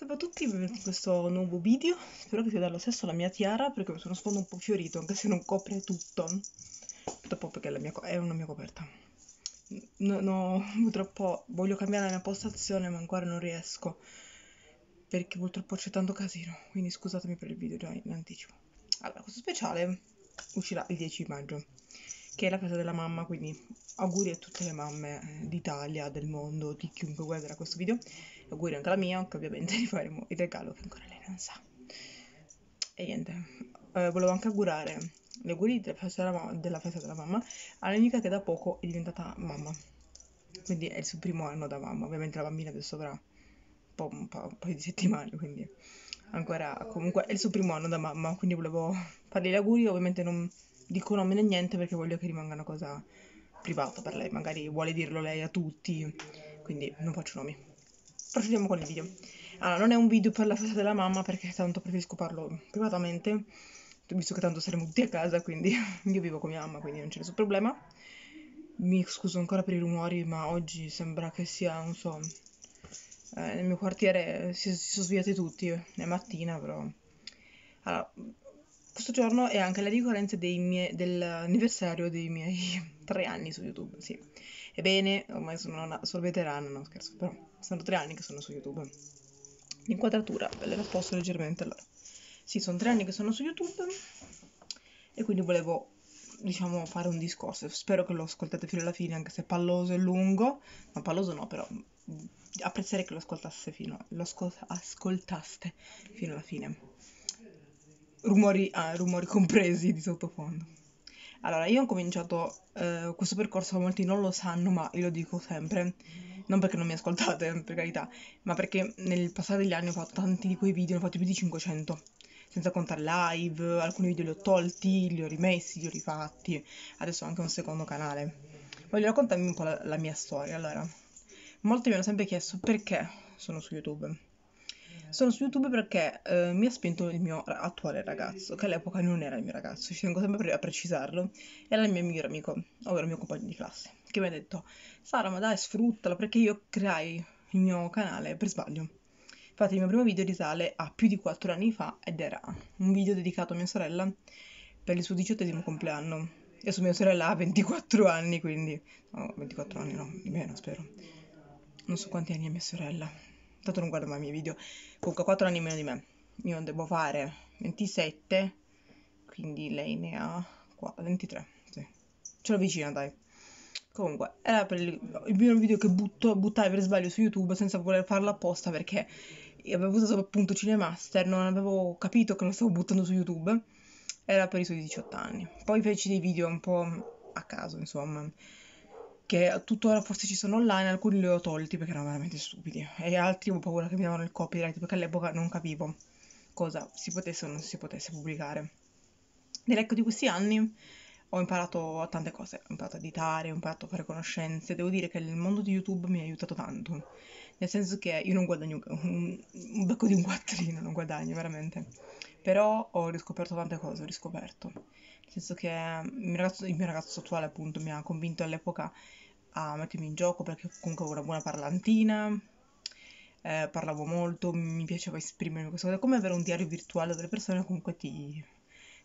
Salve a tutti, benvenuti in questo nuovo video, spero che sia dallo stesso la mia tiara perché mi sono sfondo un po' fiorito anche se non copre tutto purtroppo perché è una mia coperta no, no, purtroppo voglio cambiare la mia postazione ma ancora non riesco perché purtroppo c'è tanto casino quindi scusatemi per il video già in anticipo allora, questo speciale uscirà il 10 maggio che è la festa della mamma, quindi auguri a tutte le mamme eh, d'Italia, del mondo, di chiunque guarderà questo video auguri anche alla mia, che ovviamente gli faremo il regalo che ancora lei non sa. E niente, eh, volevo anche augurare gli auguri della festa della, ma- della festa della mamma alla mia amica che da poco è diventata mamma. Quindi è il suo primo anno da mamma, ovviamente la bambina adesso avrà un, po', un, po', un paio di settimane, quindi ancora comunque è il suo primo anno da mamma, quindi volevo fargli gli auguri, ovviamente non dico nome né niente perché voglio che rimanga una cosa privata per lei, magari vuole dirlo lei a tutti, quindi non faccio nomi procediamo con il video. Allora, non è un video per la festa della mamma perché tanto preferisco farlo privatamente, visto che tanto saremo tutti a casa, quindi io vivo con mia mamma, quindi non c'è nessun problema. Mi scuso ancora per i rumori, ma oggi sembra che sia, non so, eh, nel mio quartiere si, si, sono svegliati tutti, è mattina però. Allora, questo giorno è anche la ricorrenza mie- dell'anniversario dei miei tre anni su YouTube, sì. Ebbene, ormai sono una, sono veterana, no scherzo, però sono tre anni che sono su YouTube. L'inquadratura ve la sposto leggermente allora. Sì, sono tre anni che sono su YouTube e quindi volevo diciamo fare un discorso. Spero che lo ascoltate fino alla fine, anche se palloso e lungo. Ma palloso no, però apprezzerei che lo ascoltaste fino lo ascoltaste fino alla fine. Rumori, ah, rumori compresi di sottofondo. Allora, io ho cominciato eh, questo percorso, molti non lo sanno, ma io lo dico sempre non perché non mi ascoltate, per carità, ma perché nel passare degli anni ho fatto tanti di quei video, ne ho fatti più di 500, senza contare live, alcuni video li ho tolti, li ho rimessi, li ho rifatti, adesso ho anche un secondo canale. Voglio raccontarvi un po' la, la mia storia, allora. Molti mi hanno sempre chiesto perché sono su YouTube. Sono su YouTube perché eh, mi ha spinto il mio attuale ragazzo, che all'epoca non era il mio ragazzo, ci tengo sempre a precisarlo, era il mio migliore amico, ovvero il mio compagno di classe che mi ha detto Sara ma dai sfruttalo perché io creai il mio canale per sbaglio. Infatti il mio primo video risale a più di 4 anni fa ed era un video dedicato a mia sorella per il suo diciottesimo compleanno. Adesso mia sorella ha 24 anni quindi... No, 24 anni no, di meno spero. Non so quanti anni ha mia sorella. Tanto non guarda mai i miei video. Comunque 4 anni meno di me. Io ne devo fare 27, quindi lei ne ha 23, sì. Ce la vicina dai. Comunque, era per il, il primo video che butto, buttai per sbaglio su YouTube senza voler farlo apposta perché avevo usato appunto Cinemaster, non avevo capito che lo stavo buttando su YouTube. Era per i suoi 18 anni. Poi feci dei video un po' a caso, insomma, che tuttora forse ci sono online, alcuni li ho tolti perché erano veramente stupidi e altri ho paura che mi davano il copyright perché all'epoca non capivo cosa si potesse o non si potesse pubblicare. Nell'ecco di questi anni ho imparato tante cose, ho imparato a editare, ho imparato a fare conoscenze, devo dire che il mondo di YouTube mi ha aiutato tanto, nel senso che io non guadagno un, un becco di un quattrino, non guadagno veramente, però ho riscoperto tante cose, ho riscoperto, nel senso che il mio ragazzo, il mio ragazzo attuale appunto mi ha convinto all'epoca a mettermi in gioco perché comunque avevo una buona parlantina, eh, parlavo molto, mi piaceva esprimermi questa cosa, come avere un diario virtuale delle persone comunque ti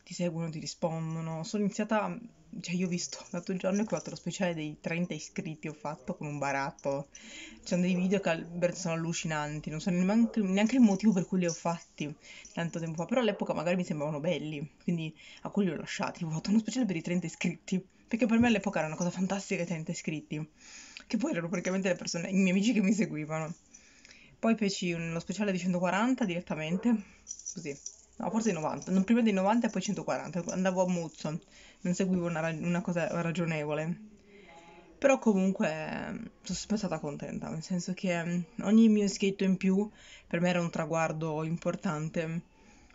ti seguono, ti rispondono. Sono iniziata, cioè io ho visto l'altro giorno e ho lo speciale dei 30 iscritti ho fatto con un baratto. Ci sono dei video che sono allucinanti, non so neanche, neanche, il motivo per cui li ho fatti tanto tempo fa, però all'epoca magari mi sembravano belli, quindi a quelli li ho lasciati. Ho fatto uno speciale per i 30 iscritti, perché per me all'epoca era una cosa fantastica i 30 iscritti, che poi erano praticamente le persone, i miei amici che mi seguivano. Poi feci uno speciale di 140 direttamente, così, no forse i 90, non prima dei 90 e poi 140, andavo a Muzzo, non seguivo una, una cosa ragionevole. Però comunque ehm, sono sempre stata contenta, nel senso che ehm, ogni mio iscritto in più per me era un traguardo importante,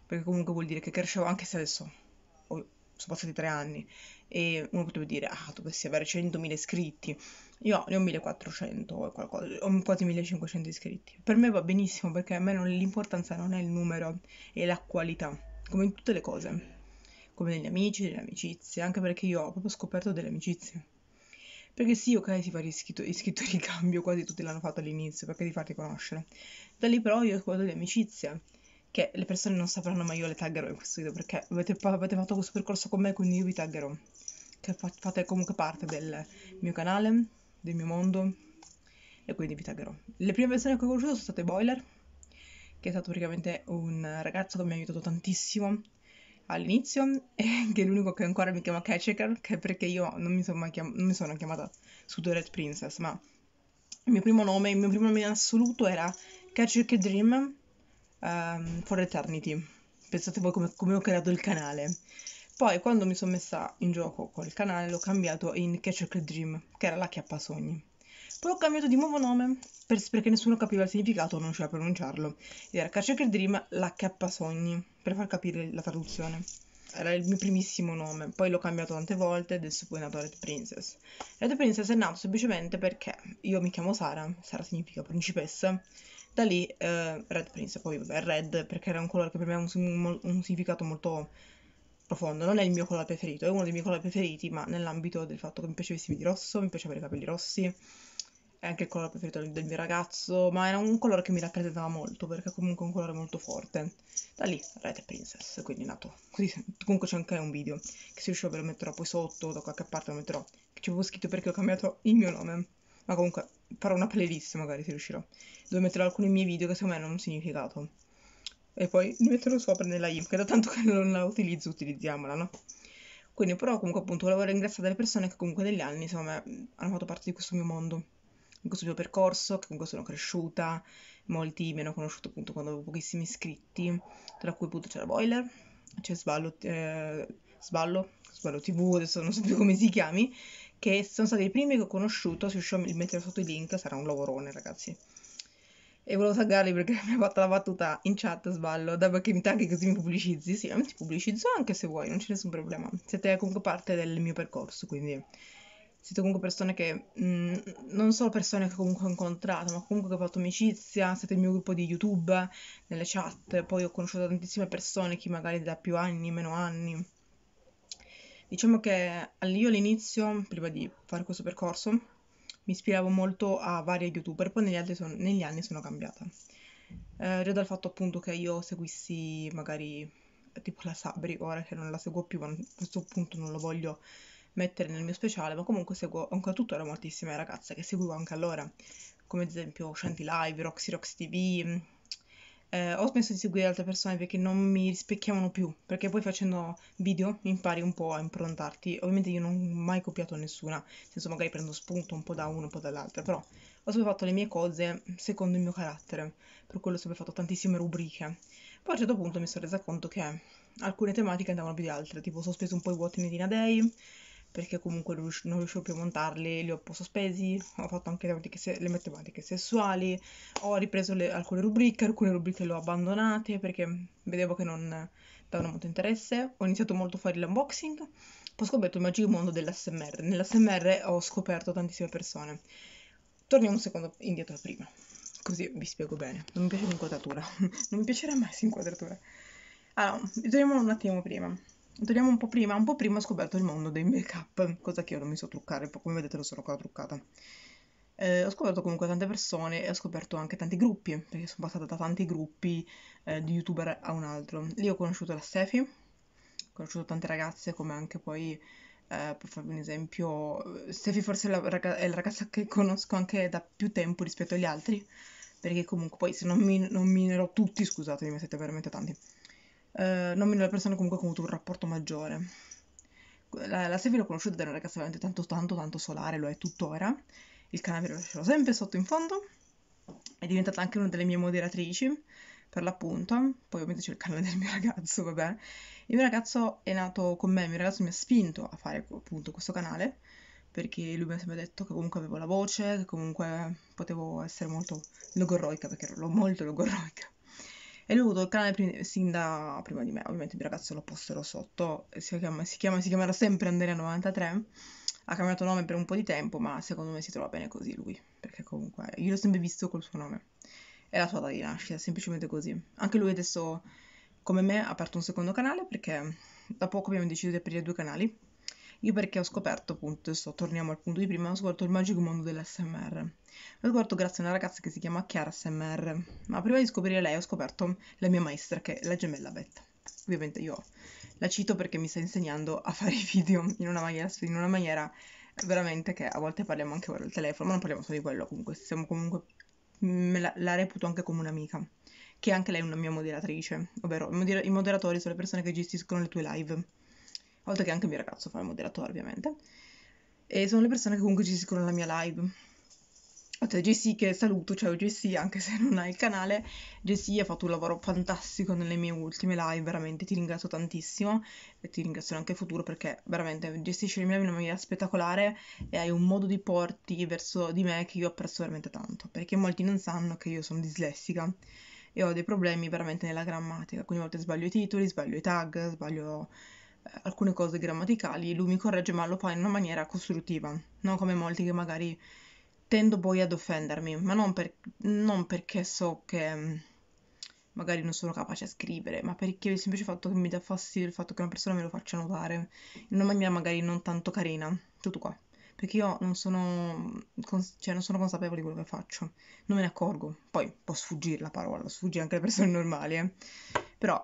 perché comunque vuol dire che crescevo anche se adesso sono passati tre anni e uno potrebbe dire, ah, dovresti avere 100.000 iscritti. Io ne ho 1400 o qualcosa, ho quasi 1500 iscritti. Per me va benissimo perché a me non, l'importanza non è il numero, è la qualità, come in tutte le cose, come negli amici, nelle amicizie, anche perché io ho proprio scoperto delle amicizie. Perché sì, ok, si fa iscritto, iscritto ricambio, quasi tutti l'hanno fatto all'inizio perché di farti conoscere. Da lì però io ho scoperto delle amicizie che le persone non sapranno ma io le taggerò in questo video perché avete, avete fatto questo percorso con me quindi io vi taggerò che fa, fate comunque parte del mio canale del mio mondo e quindi vi taggerò le prime persone che ho conosciuto sono state Boiler che è stato praticamente un ragazzo che mi ha aiutato tantissimo all'inizio e che è l'unico che ancora mi chiama Catchaker che è perché io non mi sono mai chiam- non mi sono chiamata Sudoret Princess ma il mio primo nome, il mio primo nome in assoluto era Catchaker Dream um, For Eternity. Pensate voi come, come ho creato il canale. Poi quando mi sono messa in gioco con il canale l'ho cambiato in Catch a Dream, che era la chiappa sogni. Poi ho cambiato di nuovo nome per, perché nessuno capiva il significato, non riusciva a pronunciarlo. Ed era Catcher Dream, la K Sogni, per far capire la traduzione. Era il mio primissimo nome, poi l'ho cambiato tante volte, adesso poi è nato Red Princess. Red Princess è nato semplicemente perché io mi chiamo Sara, Sara significa principessa, da lì eh, Red Prince, poi vabbè, Red perché era un colore che per me ha un, un, significato molto profondo, non è il mio colore preferito, è uno dei miei colori preferiti, ma nell'ambito del fatto che mi piaceva vestirmi di rosso, mi piaceva avere i capelli rossi, è anche il colore preferito del mio ragazzo, ma era un colore che mi rappresentava molto, perché comunque è un colore molto forte. Da lì, Red Princess, quindi è nato. Così, comunque c'è anche un video, che se riuscivo ve lo metterò poi sotto, da qualche parte lo metterò, che ci avevo scritto perché ho cambiato il mio nome. Ma comunque, farò una playlist magari se riuscirò, dove metterò alcuni miei video che secondo me hanno un significato. E poi li metterò sopra nella IMP, che da tanto che non la utilizzo, utilizziamola, no? Quindi però comunque appunto volevo ringraziare le persone che comunque negli anni, insomma, hanno fatto parte di questo mio mondo in questo mio percorso, che comunque sono cresciuta, molti mi hanno conosciuto appunto quando avevo pochissimi iscritti, tra cui appunto c'era Boiler, c'è Sballo, eh, Sballo, Sballo TV, adesso non so più come si chiami, che sono stati i primi che ho conosciuto, se riuscivo a mettere sotto i link sarà un lavorone ragazzi. E volevo taggarli perché mi ha fatto la battuta in chat, sballo, da perché mi tagli così mi pubblicizzi, sì, ti pubblicizzo anche se vuoi, non c'è nessun problema. Siete comunque parte del mio percorso, quindi siete comunque persone che mh, mm, non solo persone che comunque ho incontrato, ma comunque che ho fatto amicizia, siete il mio gruppo di YouTube, nelle chat, poi ho conosciuto tantissime persone, chi magari da più anni, meno anni. Diciamo che io all'inizio, prima di fare questo percorso, mi ispiravo molto a vari youtuber, poi negli, son- negli anni sono cambiata. Eh, già dal fatto appunto che io seguissi magari tipo la Sabri, ora che non la seguo più, ma a questo punto non lo voglio mettere nel mio speciale, ma comunque seguo ancora tuttora moltissime ragazze che seguivo anche allora, come ad esempio Shanty Live, Roxy Rox TV, eh, ho smesso di seguire altre persone perché non mi rispecchiavano più, perché poi facendo video impari un po' a improntarti. Ovviamente io non ho mai copiato nessuna, nel senso magari prendo spunto un po' da uno, un po' dall'altra, però ho sempre fatto le mie cose secondo il mio carattere, per quello ho sempre fatto tantissime rubriche. Poi a un certo punto mi sono resa conto che alcune tematiche andavano più di altre, tipo ho sospeso un po' i vuoti in Edina Day, perché comunque non riuscivo più a montarli, li ho un po' sospesi, ho fatto anche le, le matematiche sessuali, ho ripreso le, alcune rubriche, alcune rubriche le ho abbandonate perché vedevo che non davano molto interesse, ho iniziato molto a fare l'unboxing, poi ho scoperto il magico mondo dell'SMR, nell'SMR ho scoperto tantissime persone. Torniamo un secondo indietro a prima, così vi spiego bene, non mi piace l'inquadratura, non mi piacerà mai l'inquadratura. Allora, torniamo un attimo prima torniamo un po' prima, un po' prima ho scoperto il mondo dei make-up, cosa che io non mi so truccare, come vedete non sono ancora truccata. Eh, ho scoperto comunque tante persone e ho scoperto anche tanti gruppi, perché sono passata da tanti gruppi eh, di youtuber a un altro. Lì ho conosciuto la Stefi, ho conosciuto tante ragazze, come anche poi, eh, per farvi un esempio, Stefi forse è la, è la, ragazza che conosco anche da più tempo rispetto agli altri, perché comunque poi se non mi minerò tutti, scusatemi, mi siete veramente tanti eh, nomino le persone comunque con un rapporto maggiore. La, la Sevi l'ho conosciuta da una ragazza veramente tanto tanto tanto solare, lo è tuttora, il canavero lo lascerò sempre sotto in fondo, è diventata anche una delle mie moderatrici, per l'appunto, poi ovviamente c'è il canale del mio ragazzo, vabbè. Il mio ragazzo è nato con me, il mio ragazzo mi ha spinto a fare appunto questo canale, perché lui mi ha sempre detto che comunque avevo la voce, che comunque potevo essere molto logorroica, perché ero molto logorroica e lui ha avuto il canale prim- sin da prima di me, ovviamente il ragazzo lo posterò sotto, si, chiama, si, chiama, si chiamerà sempre Andrea93, ha cambiato nome per un po' di tempo, ma secondo me si trova bene così lui, perché comunque io l'ho sempre visto col suo nome, è la sua data di nascita, semplicemente così. Anche lui adesso, come me, ha aperto un secondo canale perché da poco abbiamo deciso di aprire due canali io perché ho scoperto, appunto, adesso torniamo al punto di prima, ho scoperto il magico mondo dell'SMR. L'ho scoperto grazie a una ragazza che si chiama Chiara SMR, ma prima di scoprire lei ho scoperto la mia maestra, che è la gemella Betta. Ovviamente io la cito perché mi sta insegnando a fare i video in una maniera, in una maniera veramente che a volte parliamo anche ora al telefono, ma non parliamo solo di quello, comunque siamo comunque la, la, reputo anche come un'amica, che anche lei è una mia moderatrice, ovvero i moderatori sono le persone che gestiscono le tue live oltre che anche il mio ragazzo fa il moderatore ovviamente, e sono le persone che comunque gestiscono la mia live. Oltre a Jessie che saluto, ciao cioè anche se non hai il canale, Jessie ha fatto un lavoro fantastico nelle mie ultime live, veramente ti ringrazio tantissimo e ti ringrazio anche in futuro perché veramente gestisci le mie live in una maniera spettacolare e hai un modo di porti verso di me che io apprezzo veramente tanto, perché molti non sanno che io sono dislessica e ho dei problemi veramente nella grammatica, quindi a volte sbaglio i titoli, sbaglio i tag, sbaglio alcune cose grammaticali lui mi corregge ma lo fa in una maniera costruttiva, non come molti che magari tendo poi ad offendermi, ma non, per, non perché so che mm, magari non sono capace a scrivere, ma perché il semplice fatto che mi dà fastidio il fatto che una persona me lo faccia notare in una maniera magari non tanto carina, tutto qua. Perché io non sono, cons- cioè non sono consapevole di quello che faccio, non me ne accorgo. Poi può sfuggire la parola, sfuggire anche le persone normali, eh. Però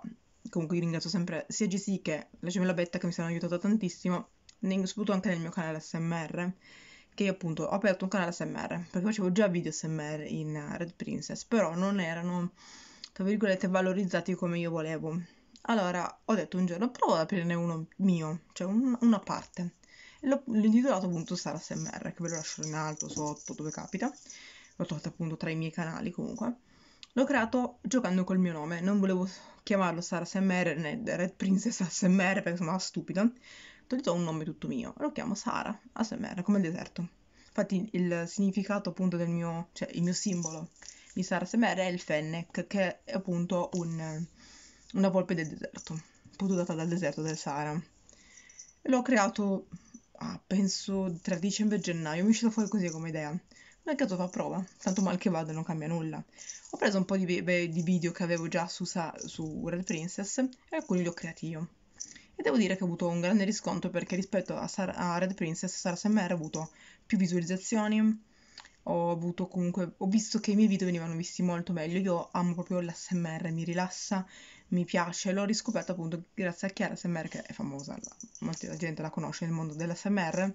comunque io ringrazio sempre sia GC che la gemella Betta che mi hanno aiutato tantissimo, soprattutto anche nel mio canale SMR, che appunto ho aperto un canale SMR, perché facevo già video SMR in eh, Red Princess, però non erano, tra virgolette, valorizzati come io volevo. Allora ho detto un giorno provo ad aprirne uno mio, cioè un, una parte. L'ho, intitolato appunto Star SMR, che ve lo lascio in alto, sotto, dove capita. L'ho trovato appunto tra i miei canali comunque. L'ho creato giocando col mio nome, non volevo chiamarlo Sara SMR, Red Princess ASMR perché sembrava stupido, toglieto un nome tutto mio, lo chiamo Sara ASMR, come il deserto. Infatti il significato appunto del mio, cioè il mio simbolo di Sara ASMR è il fennec, che è appunto un, una volpe del deserto, appunto data dal deserto del Sahara. L'ho creato, ah, penso, tra dicembre e gennaio, mi è uscito fuori così come idea nel caso fa prova, tanto mal che vada non cambia nulla. Ho preso un po' di, be- di video che avevo già su, su Red Princess e alcuni li ho creati io. E devo dire che ho avuto un grande riscontro perché rispetto a, Sar- a Red Princess, Sara MR ha avuto più visualizzazioni, ho avuto comunque, ho visto che i miei video venivano visti molto meglio, io amo proprio l'SMR, mi rilassa, mi piace, l'ho riscoperto appunto grazie a Chiara SMR che è famosa, la, molta gente la conosce nel mondo dell'SMR,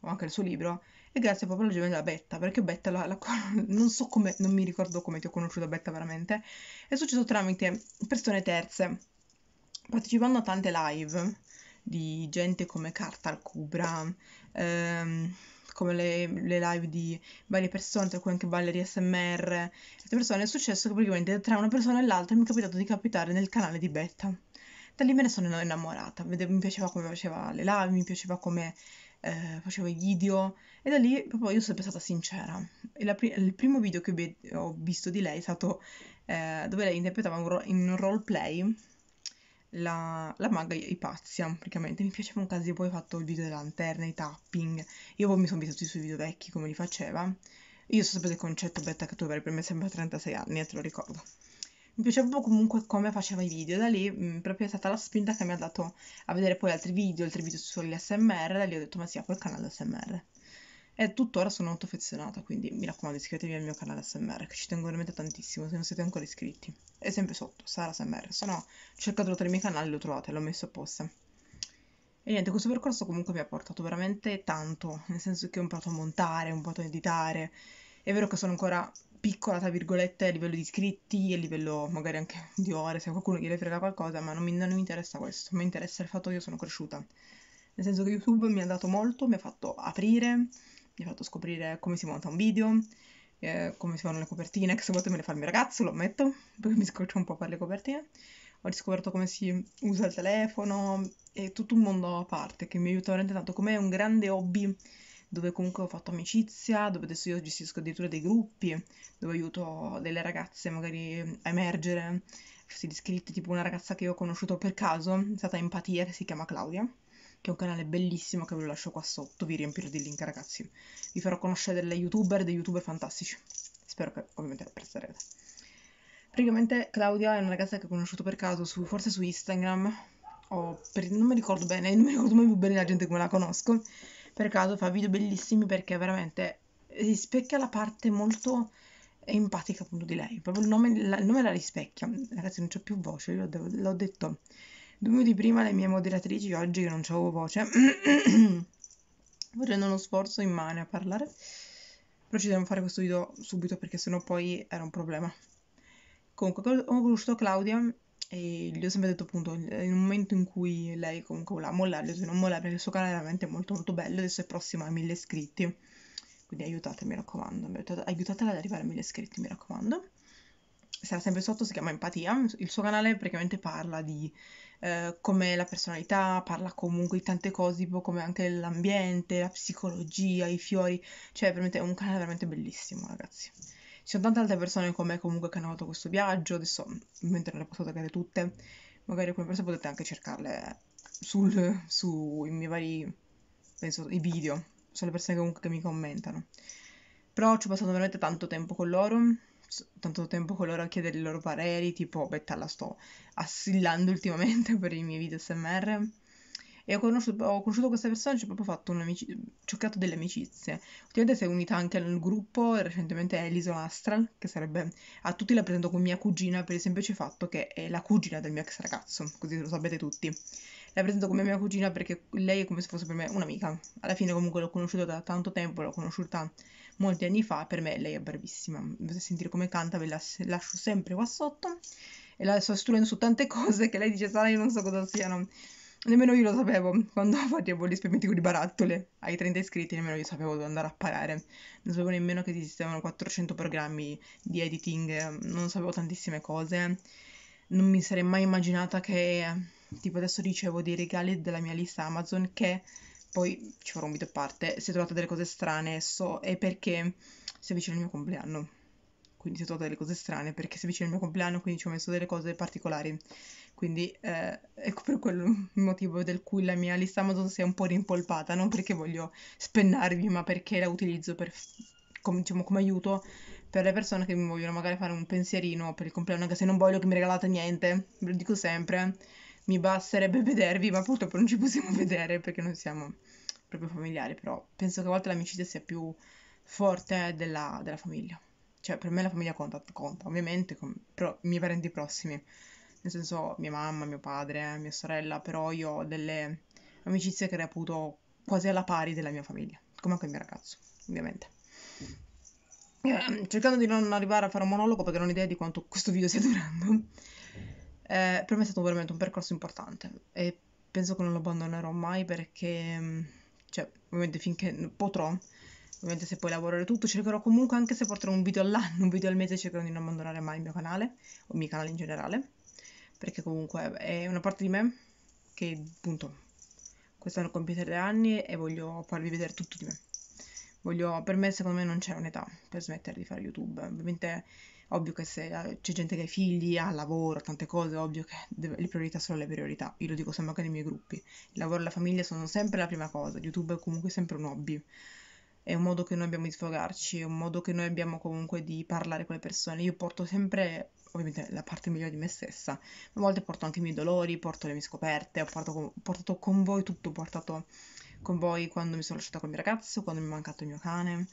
ho anche il suo libro, e grazie proprio alla gioia della Betta, perché Betta la, la, non so come, non mi ricordo come ti ho conosciuto Betta veramente, è successo tramite persone terze, partecipando a tante live di gente come Cartal Cubra, ehm, come le, le, live di varie persone, tra cui anche Valerie SMR, altre persone, è successo che praticamente tra una persona e l'altra mi è capitato di capitare nel canale di Betta. Da lì me ne sono innamorata, mi piaceva come faceva le live, mi piaceva come eh, facevo i video e da lì proprio io sono sempre stata sincera. Pri- il primo video che ho visto di lei è stato eh, dove lei interpretava un ro- in un roleplay la, la maga Ipazia, praticamente. Mi piaceva un casino, poi ho fatto il video delle lanterne, i tapping. Io poi mi sono visto tutti i suoi video vecchi come li faceva. Io so sapere il concetto beta che tu avrai per me sembra 36 anni, e te lo ricordo mi piaceva comunque come faceva i video, da lì mh, mm, proprio è stata la spinta che mi ha dato a vedere poi altri video, altri video sugli SMR, da lì ho detto ma si apro quel canale SMR. E tuttora sono molto affezionata, quindi mi raccomando iscrivetevi al mio canale SMR, che ci tengo veramente tantissimo, se non siete ancora iscritti. È sempre sotto, Sara SMR, se no cercatelo tra i miei canali, lo trovate, l'ho messo apposta. E niente, questo percorso comunque mi ha portato veramente tanto, nel senso che ho imparato a montare, ho imparato a editare, è vero che sono ancora piccola, tra virgolette, a livello di iscritti, e a livello magari anche di ore, se qualcuno gliene frega qualcosa, ma non mi, non mi interessa questo, mi interessa il fatto che io sono cresciuta. Nel senso che YouTube mi ha dato molto, mi ha fatto aprire, mi ha fatto scoprire come si monta un video, eh, come si fanno le copertine, che se volte me le fa il mio ragazzo, lo ammetto, perché mi scoccio un po' a fare le copertine. Ho riscoperto come si usa il telefono, è tutto un mondo a parte che mi aiuta veramente tanto, come un grande hobby dove comunque ho fatto amicizia, dove adesso io gestisco addirittura dei gruppi, dove aiuto delle ragazze magari a emergere, si iscritti, tipo una ragazza che io ho conosciuto per caso, è stata Empatia, che si chiama Claudia, che è un canale bellissimo che ve lo lascio qua sotto, vi riempirò di link ragazzi, vi farò conoscere delle youtuber, dei youtuber fantastici, spero che ovviamente apprezzerete. Praticamente Claudia è una ragazza che ho conosciuto per caso, su, forse su Instagram, per, non mi ricordo bene, non mi ricordo mai più bene la gente come la conosco, per caso fa video bellissimi perché veramente rispecchia la parte molto empatica appunto di lei, proprio il nome la, il nome la rispecchia, ragazzi non c'ho più voce, io l'ho, detto due minuti prima le mie moderatrici oggi che non c'avevo voce, facendo uno sforzo immane a parlare, però ci devo fare questo video subito perché sennò poi era un problema. Comunque ho conosciuto Claudia e gli ho sempre detto appunto nel momento in cui lei comunque voleva mollare, ho detto non mollare perché il suo canale è veramente molto molto bello, adesso è prossima a mille iscritti, quindi aiutatemi mi raccomando, aiutatela ad arrivare a mille iscritti mi raccomando. Sarà sempre sotto, si chiama Empatia, il suo canale praticamente parla di eh, come la personalità, parla comunque di tante cose, tipo come anche l'ambiente, la psicologia, i fiori, cioè veramente è un canale veramente bellissimo ragazzi. Ci sono tante altre persone come comunque che hanno fatto questo viaggio, adesso mentre non le posso taggare tutte, magari alcune persone potete anche cercarle sul, sui miei vari, penso, i video, sono le persone comunque che mi commentano. Però ci ho passato veramente tanto tempo con loro, tanto tempo con loro a chiedere i loro pareri, tipo Betta la sto assillando ultimamente per i miei video SMR e ho, conosciuto, ho conosciuto questa persona, e ci ho proprio fatto un'amicizia, ci ho creato delle amicizie. Ultimamente si è unita anche al gruppo, recentemente è l'Isola Astral, che sarebbe, a tutti la presento con mia cugina per il semplice fatto che è la cugina del mio ex ragazzo, così lo sapete tutti. La presento come mia cugina perché lei è come se fosse per me un'amica. Alla fine comunque l'ho conosciuta da tanto tempo, l'ho conosciuta molti anni fa, per me lei è bravissima. Potete sentire come canta, ve la lascio sempre qua sotto e la sto studiando su tante cose che lei dice, sai, io non so cosa siano. Nemmeno io lo sapevo, quando facevo gli esperimenti con i barattole ai 30 iscritti, nemmeno io sapevo dove andare a parare. Non sapevo nemmeno che esistevano 400 programmi di editing, non sapevo tantissime cose. Non mi sarei mai immaginata che, tipo adesso ricevo dei regali della mia lista Amazon che poi ci farò un video a parte. Se trovate delle cose strane, so, è perché si avvicina il mio compleanno. Quindi si trovate delle cose strane perché si avvicina il mio compleanno, quindi ci ho messo delle cose particolari quindi eh, ecco per quello il motivo del cui la mia lista Amazon si è un po' rimpolpata, non perché voglio spennarvi, ma perché la utilizzo per, com- diciamo, come aiuto per le persone che mi vogliono magari fare un pensierino per il compleanno, anche se non voglio che mi regalate niente, ve lo dico sempre, mi basterebbe vedervi, ma purtroppo non ci possiamo vedere perché non siamo proprio familiari, però penso che a volte l'amicizia sia più forte della, della famiglia. Cioè, per me la famiglia conta, conta ovviamente, com- però i miei parenti prossimi nel senso mia mamma, mio padre, mia sorella, però io ho delle amicizie che reputo quasi alla pari della mia famiglia, come anche il mio ragazzo, ovviamente. cercando di non arrivare a fare un monologo perché non ho idea di quanto questo video sia durando, eh, per me è stato veramente un percorso importante e penso che non lo abbandonerò mai perché, mm, cioè, ovviamente finché potrò, ovviamente se puoi lavorare tutto, cercherò comunque, anche se porterò un video all'anno, un video al mese, cercherò di non abbandonare mai il mio canale, o i miei canali in generale perché comunque è una parte di me che, appunto, quest'anno compie tre anni e voglio farvi vedere tutto di me. Voglio, per me, secondo me, non c'è un'età per smettere di fare YouTube. Ovviamente, è ovvio che se eh, c'è gente che ha figli, ha lavoro, tante cose, ovvio che deve, le priorità sono le priorità. Io lo dico sempre anche nei miei gruppi. Il lavoro e la famiglia sono sempre la prima cosa. YouTube è comunque sempre un hobby. È un modo che noi abbiamo di sfogarci, è un modo che noi abbiamo comunque di parlare con le persone. Io porto sempre ovviamente la parte migliore di me stessa, a volte porto anche i miei dolori, porto le mie scoperte, ho portato con, portato con voi tutto, ho portato con voi quando mi sono lasciata col mio ragazzo, quando mi è mancato il mio cane,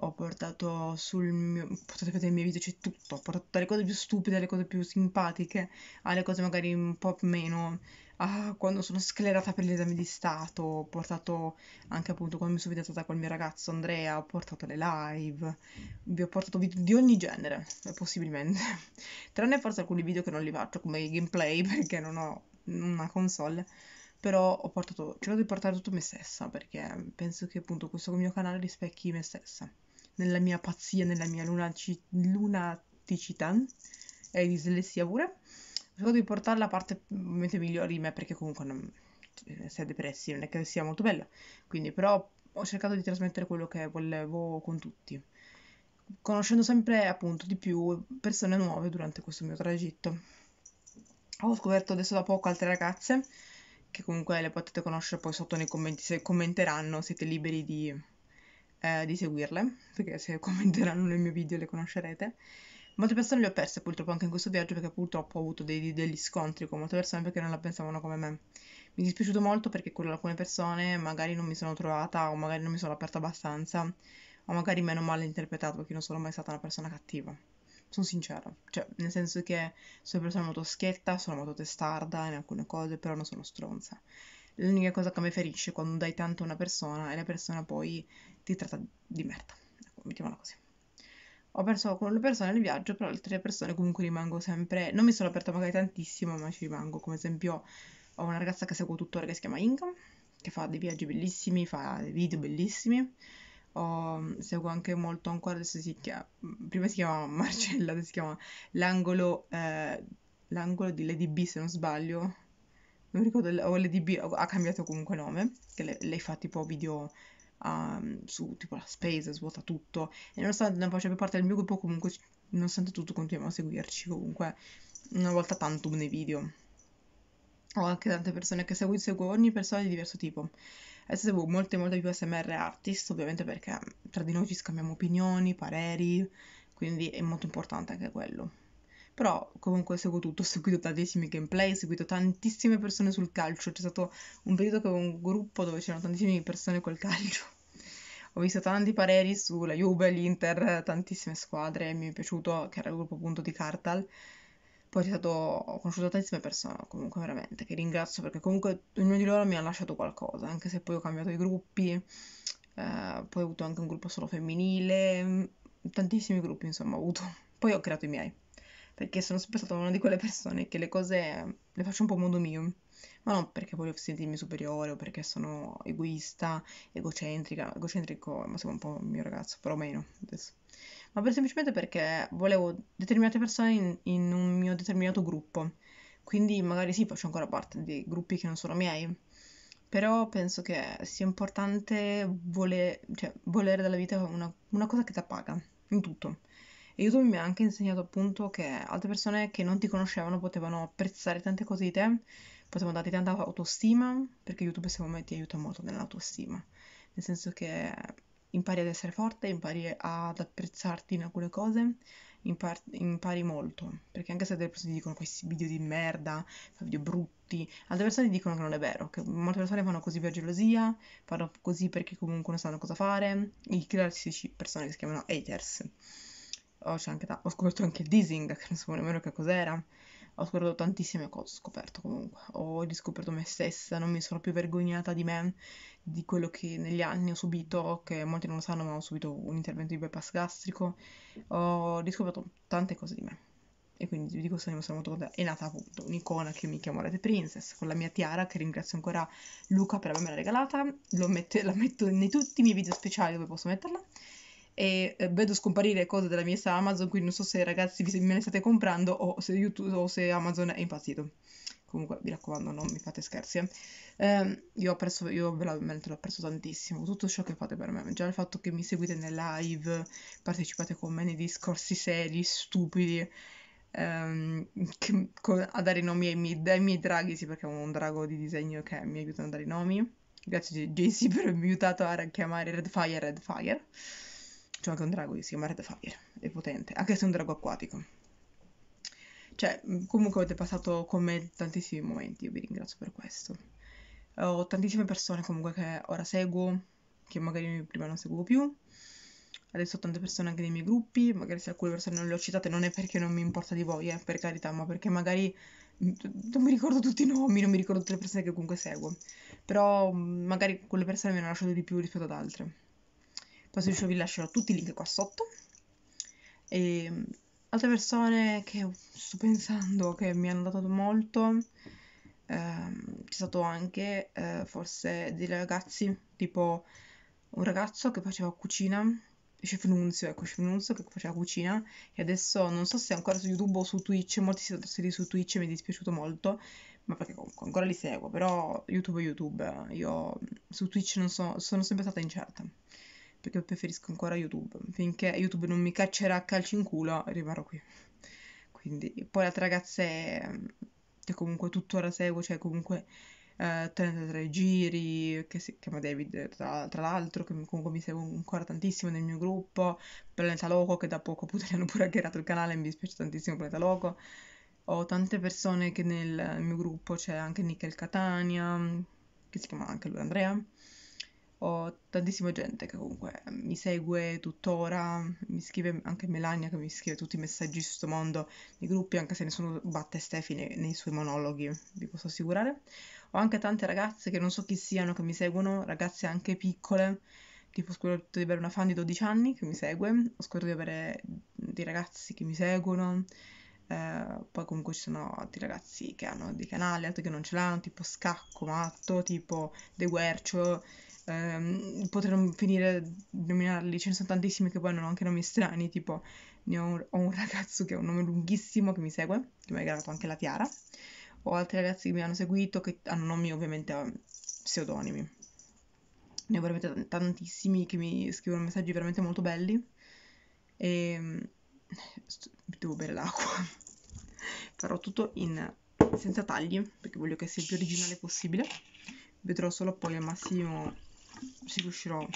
ho portato sul mio... potete vedere i miei video, c'è tutto, ho portato dalle cose più stupide alle cose più simpatiche, alle cose magari un po' meno a ah, quando sono sclerata per gli esami di Stato, ho portato anche appunto quando mi sono fidanzata col mio ragazzo Andrea, ho portato le live, vi ho portato video di ogni genere, eh, possibilmente, tranne forse alcuni video che non li faccio come gameplay perché non ho una console, però ho portato, cerco di portare tutto me stessa perché penso che appunto questo mio canale rispecchi me stessa, nella mia pazzia, nella mia lunaci, lunaticità e dislessia pure cerco di portare la parte ovviamente migliore di me perché comunque non, eh, si è depressi, non è che sia molto bella, quindi però ho cercato di trasmettere quello che volevo con tutti, conoscendo sempre appunto di più persone nuove durante questo mio tragitto. Ho scoperto adesso da poco altre ragazze, che comunque le potete conoscere poi sotto nei commenti, se commenteranno siete liberi di, eh, di seguirle, perché se commenteranno nel mio video le conoscerete. Molte persone le ho perse purtroppo anche in questo viaggio perché purtroppo ho avuto dei, degli scontri con molte persone perché non la pensavano come me. Mi è dispiaciuto molto perché con alcune persone magari non mi sono trovata o magari non mi sono aperta abbastanza o magari meno male interpretato perché non sono mai stata una persona cattiva. Sono sincera, cioè nel senso che sono una persona molto schietta, sono molto testarda in alcune cose, però non sono stronza. L'unica cosa che mi ferisce quando dai tanto a una persona e la persona poi ti tratta di merda. Ecco, mettiamola così ho perso con le persone nel viaggio, però altre persone comunque rimango sempre, non mi sono aperta magari tantissimo, ma ci rimango, come esempio ho una ragazza che seguo tuttora che si chiama Inga, che fa dei viaggi bellissimi, fa dei video bellissimi, ho, seguo anche molto ancora, adesso si chiama, prima si chiamava Marcella, adesso si chiama l'angolo, eh, l'angolo di Lady B se non sbaglio, non ricordo, o Lady B, ha cambiato comunque nome, che lei, lei fa tipo video um, su tipo la spesa, svuota tutto e nonostante non faccia più parte del mio gruppo comunque nonostante tutto continuiamo a seguirci comunque una volta tanto nei video ho anche tante persone che seguo, seguo ogni persona di diverso tipo adesso seguo molte molte più SMR artist ovviamente perché tra di noi ci scambiamo opinioni, pareri quindi è molto importante anche quello però comunque seguo tutto, ho seguito tantissimi gameplay, ho seguito tantissime persone sul calcio, c'è stato un periodo che avevo un gruppo dove c'erano tantissime persone col calcio, ho visto tanti pareri sulla Juve, l'Inter, tantissime squadre, mi è piaciuto che era il gruppo appunto di Cartal, poi c'è stato, ho conosciuto tantissime persone comunque veramente, che ringrazio perché comunque ognuno di loro mi ha lasciato qualcosa, anche se poi ho cambiato i gruppi, eh, poi ho avuto anche un gruppo solo femminile, tantissimi gruppi insomma ho avuto, poi ho creato i miei perché sono sempre stata una di quelle persone che le cose le faccio un po' a modo mio, ma non perché voglio sentirmi superiore o perché sono egoista, egocentrica, egocentrico, ma sono un po' il mio ragazzo, però meno adesso, ma per, semplicemente perché volevo determinate persone in, in un mio determinato gruppo, quindi magari sì faccio ancora parte di gruppi che non sono miei, però penso che sia importante voler, cioè, volere dalla vita una, una cosa che ti appaga in tutto. E YouTube mi ha anche insegnato appunto che altre persone che non ti conoscevano potevano apprezzare tante cose di te, potevano darti tanta autostima, perché YouTube secondo me ti aiuta molto nell'autostima, nel senso che impari ad essere forte, impari ad apprezzarti in alcune cose, impar- impari molto, perché anche se delle persone ti dicono questi video di merda, fai video brutti, altre persone ti dicono che non è vero, che molte persone fanno così per gelosia, fanno così perché comunque non sanno cosa fare, i classici persone che si chiamano haters ho, oh, da, ho, scoperto anche il dissing, che non sapevo nemmeno che cos'era. Ho scoperto tantissime cose, ho scoperto comunque. Ho riscoperto me stessa, non mi sono più vergognata di me, di quello che negli anni ho subito, che molti non lo sanno, ma ho subito un intervento di bypass gastrico. Ho riscoperto tante cose di me. E quindi vi dico sono molto contenta. È nata appunto un'icona che mi chiamo Red Princess, con la mia tiara, che ringrazio ancora Luca per avermela regalata. Mette, la metto nei tutti i miei video speciali dove posso metterla e eh, vedo scomparire cose della mia lista Amazon, quindi non so se ragazzi vi, me le state comprando o se, YouTube, o se Amazon è impazzito. Comunque, mi raccomando, non mi fate scherzi. Eh. Eh, io ho perso, io veramente l'ho perso tantissimo, tutto ciò che fate per me. Già il fatto che mi seguite nelle live, partecipate con me nei discorsi seri, stupidi, ehm, che, con, a dare i nomi ai miei, ai miei draghi, sì, perché ho un drago di disegno che mi aiuta a dare i nomi. Grazie JC per avermi aiutato a chiamare Redfire Redfire. C'è anche un drago che si chiama Red Fire, è potente, anche se è un drago acquatico. Cioè, comunque avete passato con me tantissimi momenti, io vi ringrazio per questo. Ho tantissime persone comunque che ora seguo, che magari prima non seguo più. Adesso ho tante persone anche nei miei gruppi, magari se alcune persone non le ho citate non è perché non mi importa di voi, eh, per carità, ma perché magari non mi ricordo tutti i nomi, non mi ricordo tutte le persone che comunque seguo. Però magari quelle persone mi hanno lasciato di più rispetto ad altre. Questo video vi lascerò tutti i link qua sotto. E altre persone che sto pensando che mi hanno dato molto, ehm, c'è stato anche eh, forse dei ragazzi, tipo un ragazzo che faceva cucina, Chef Nunzio, ecco Chef Nunzio che faceva cucina e adesso non so se è ancora su YouTube o su Twitch, molti si sono trasferiti su Twitch e mi è dispiaciuto molto, ma perché comunque ancora li seguo, però YouTube è YouTube, io su Twitch non so, sono sempre stata incerta perché preferisco ancora YouTube. Finché YouTube non mi caccerà a calci in culo, rimarrò qui. Quindi, poi l'altra ragazza è, mm, che comunque tuttora seguo, cioè comunque eh, 33 giri, che si chiama David tra, tra l'altro, che comunque mi seguo ancora tantissimo nel mio gruppo, Planeta Loco, che da poco appunto gli hanno pure aggirato il canale, mi dispiace tantissimo Planeta Loco. Ho tante persone che nel mio gruppo c'è anche Nickel Catania, che si chiama anche lui Andrea ho tantissima gente che comunque mi segue tuttora, mi scrive anche Melania che mi scrive tutti i messaggi su questo mondo, nei gruppi, anche se nessuno batte Stefi nei, nei, suoi monologhi, vi posso assicurare. Ho anche tante ragazze che non so chi siano che mi seguono, ragazze anche piccole, tipo scordo di avere una fan di 12 anni che mi segue, ho scordo di avere dei ragazzi che mi seguono, eh, poi comunque ci sono altri ragazzi che hanno dei canali, altri che non ce l'hanno, tipo Scacco Matto, tipo De Guercio, ehm, potremmo finire a nominarli, ce ne sono tantissimi che poi hanno anche nomi strani, tipo ho un, ho un, ragazzo che ha un nome lunghissimo che mi segue, che mi ha regalato anche la Tiara, ho altri ragazzi che mi hanno seguito che hanno nomi ovviamente ehm, pseudonimi. Ne ho veramente tantissimi che mi scrivono messaggi veramente molto belli e ehm, devo bere l'acqua. Farò tutto in... senza tagli perché voglio che sia il più originale possibile. Vedrò solo poi al massimo se riuscirò,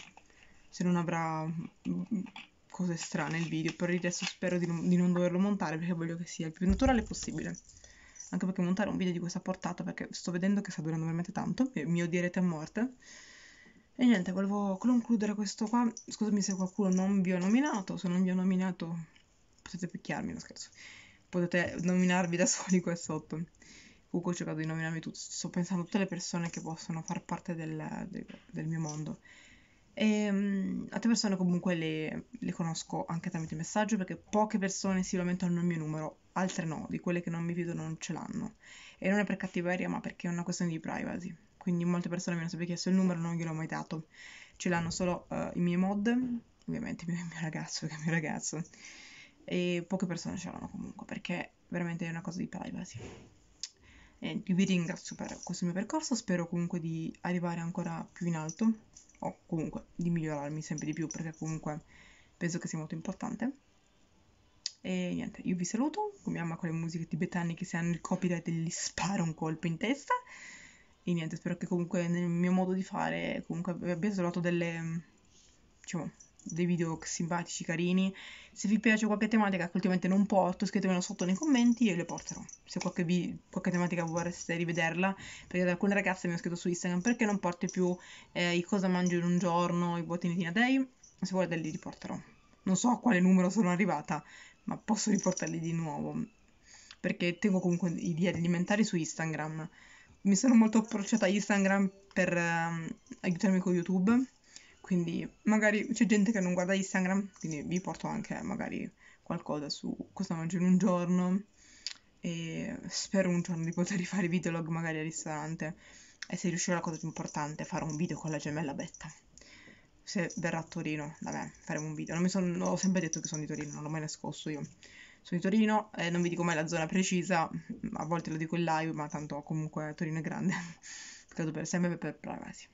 se non avrà mm, mm, cose strane il video, per il resto spero di non, di non doverlo montare perché voglio che sia il più naturale possibile anche perché montare un video di questa portata perché sto vedendo che sta durando veramente tanto e mi odierete a morte e niente, volevo concludere questo qua scusami se qualcuno non vi ho nominato se non vi ho nominato potete picchiarmi, no scherzo potete nominarvi da soli qua sotto Cuco, ho cercato di nominarmi tutti, sto pensando a tutte le persone che possono far parte del, del, del mio mondo. E um, altre persone comunque le, le, conosco anche tramite messaggio perché poche persone sicuramente hanno il mio numero, altre no, di quelle che non mi vedono non ce l'hanno. E non è per cattiveria ma perché è una questione di privacy. Quindi molte persone mi hanno sempre chiesto il numero, non gliel'ho mai dato. Ce l'hanno solo uh, i miei mod, ovviamente il mio, ragazzo, che è il mio ragazzo. E poche persone ce l'hanno comunque perché veramente è una cosa di privacy e vi ringrazio per questo mio percorso, spero comunque di arrivare ancora più in alto o comunque di migliorarmi sempre di più perché comunque penso che sia molto importante. E niente, io vi saluto, come ama con le musiche tibetane che se hanno il copyright gli sparo un colpo in testa. E niente, spero che comunque nel mio modo di fare comunque abbia trovato delle, diciamo, dei video simpatici, carini. Se vi piace qualche tematica che ultimamente non porto, scrivetemelo sotto nei commenti e le porterò. Se qualche, vi- qualche tematica vorreste rivederla, perché alcune ragazze mi hanno scritto su Instagram perché non porti più eh, i cosa mangio in un giorno, i bottini di Day, se volete li riporterò. Non so a quale numero sono arrivata, ma posso riportarli di nuovo. Perché tengo comunque i diari alimentari su Instagram. Mi sono molto approcciata a Instagram per eh, aiutarmi con YouTube quindi magari c'è gente che non guarda Instagram, quindi vi porto anche magari qualcosa su cosa mangio in un giorno e spero un giorno di poter rifare videolog magari al ristorante e se riuscirò la cosa più importante fare un video con la gemella Betta. Se verrà a Torino, vabbè, faremo un video. Non mi sono, ho sempre detto che sono di Torino, non l'ho mai nascosto io sono di Torino, e eh, non vi dico mai la zona precisa, a volte lo dico in live, ma tanto comunque Torino è grande, credo per sempre per privacy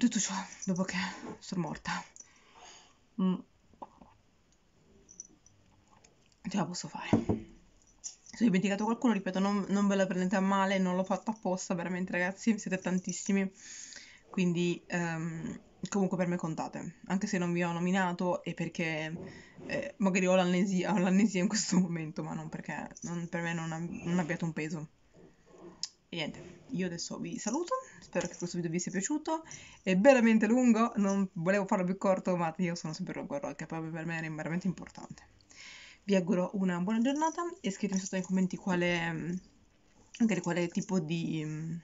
tutto ciò, dopo che sono morta, mm. ce la posso fare. Se ho dimenticato qualcuno, ripeto, non, non ve la prendete a male, non l'ho fatto apposta, veramente ragazzi, siete tantissimi. Quindi um, comunque per me contate, anche se non vi ho nominato e perché eh, magari ho l'annesia, ho l'amnesia, in questo momento, ma non perché non, per me non, non abbiate un peso. E niente, io adesso vi saluto, spero che questo video vi sia piaciuto, è veramente lungo, non volevo farlo più corto, ma io sono sempre Rob Rock, che proprio per me è veramente importante. Vi auguro una buona giornata e scrivetemi sotto nei commenti quale, quale tipo di mm,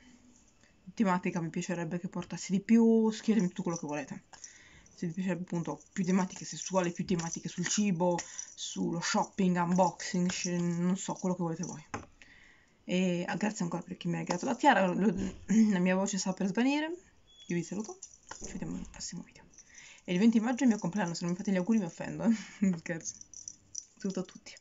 tematica mi piacerebbe che portassi di più, scrivetemi tutto quello che volete. Se vi piacerebbe appunto più tematiche sessuali, più tematiche sul cibo, sullo shopping, unboxing, non so, quello che volete voi. E grazie ancora per chi mi ha regalato la tiara, la mia voce sta per svanire. Io vi saluto, ci vediamo nel prossimo video. E il 20 maggio è il mio compleanno, se non mi fate gli auguri mi offendo. Scherzo. Saluto a tutti.